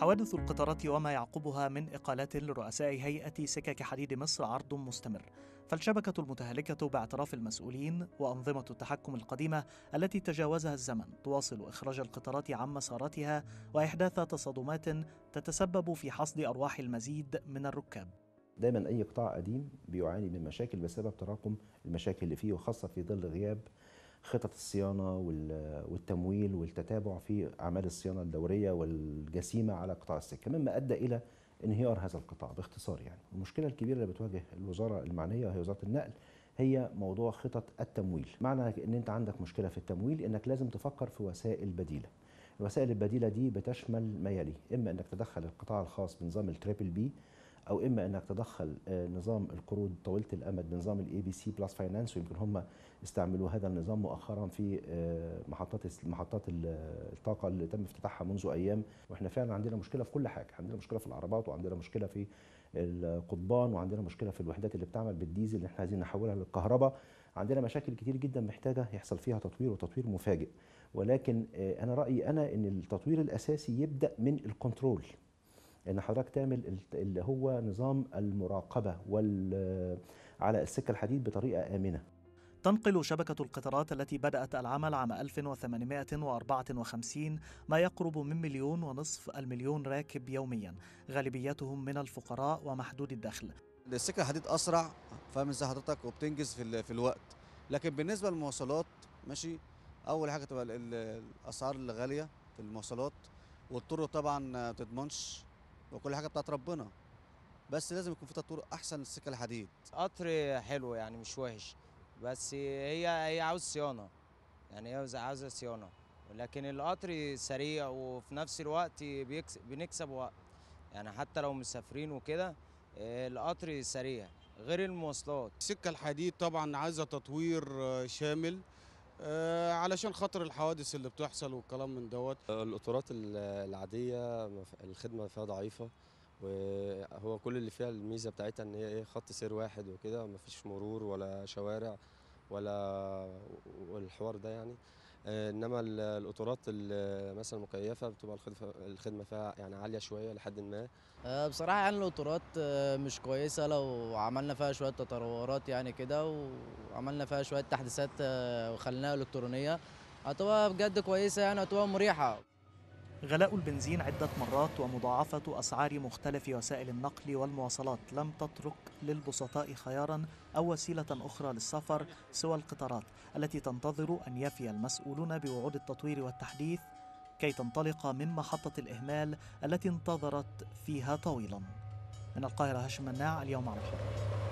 حوادث القطارات وما يعقبها من إقالات لرؤساء هيئة سكك حديد مصر عرض مستمر فالشبكة المتهالكة باعتراف المسؤولين وأنظمة التحكم القديمة التي تجاوزها الزمن تواصل إخراج القطارات عن مساراتها وإحداث تصادمات تتسبب في حصد أرواح المزيد من الركاب دايما أي قطاع قديم بيعاني من مشاكل بسبب تراكم المشاكل اللي فيه وخاصة في ظل غياب خطط الصيانه والتمويل والتتابع في اعمال الصيانه الدوريه والجسيمه على قطاع السكه مما ادى الى انهيار هذا القطاع باختصار يعني المشكله الكبيره اللي بتواجه الوزاره المعنيه وهي وزاره النقل هي موضوع خطط التمويل معنى ان انت عندك مشكله في التمويل انك لازم تفكر في وسائل بديله الوسائل البديله دي بتشمل ما يلي اما انك تدخل القطاع الخاص بنظام التريبل بي او اما انك تدخل آه، نظام القروض طويله الامد بنظام الاي بي سي بلس فاينانس ويمكن هم استعملوا هذا النظام مؤخرا في آه، محطات محطات الطاقه اللي تم افتتاحها منذ ايام واحنا فعلا عندنا مشكله في كل حاجه عندنا مشكله في العربات وعندنا مشكله في القضبان وعندنا مشكله في الوحدات اللي بتعمل بالديزل اللي احنا عايزين نحولها للكهرباء عندنا مشاكل كتير جدا محتاجه يحصل فيها تطوير وتطوير مفاجئ ولكن آه، انا رايي انا ان التطوير الاساسي يبدا من الكنترول ان حضرتك تعمل اللي هو نظام المراقبه وال على السكه الحديد بطريقه امنه تنقل شبكة القطارات التي بدأت العمل عام 1854 ما يقرب من مليون ونصف المليون راكب يوميا غالبيتهم من الفقراء ومحدود الدخل السكة الحديد أسرع فاهم ازاي حضرتك وبتنجز في, في الوقت لكن بالنسبة للمواصلات ماشي أول حاجة تبقى الأسعار الغالية في المواصلات والطرق طبعا ما بتضمنش وكل حاجه بتاعت ربنا بس لازم يكون في تطوير احسن للسكه الحديد قطر حلو يعني مش وحش بس هي هي عاوز صيانه يعني هي عاوزه صيانه لكن القطر سريع وفي نفس الوقت بنكسب وقت يعني حتى لو مسافرين وكده القطر سريع غير المواصلات السكه الحديد طبعا عايزه تطوير شامل آه، علشان خاطر الحوادث اللي بتحصل والكلام من دوت آه، الاطارات العاديه الخدمه فيها ضعيفه وهو كل اللي فيها الميزه بتاعتها ان هي ايه خط سير واحد وكده فيش مرور ولا شوارع ولا والحوار ده يعني آه، انما القطارات مثلا المكيفه بتبقى الخدمه فيها يعني عاليه شويه لحد ما آه، بصراحه يعني القطارات آه، مش كويسه لو عملنا فيها شويه تطورات يعني كده وعملنا فيها شويه تحديثات وخليناها الكترونيه هتبقى بجد كويسه يعني هتبقى مريحه غلاء البنزين عدة مرات ومضاعفة أسعار مختلف وسائل النقل والمواصلات لم تترك للبسطاء خيارا أو وسيلة أخرى للسفر سوى القطارات التي تنتظر أن يفي المسؤولون بوعود التطوير والتحديث كي تنطلق من محطة الإهمال التي انتظرت فيها طويلا من القاهرة هاشم مناع اليوم على الحر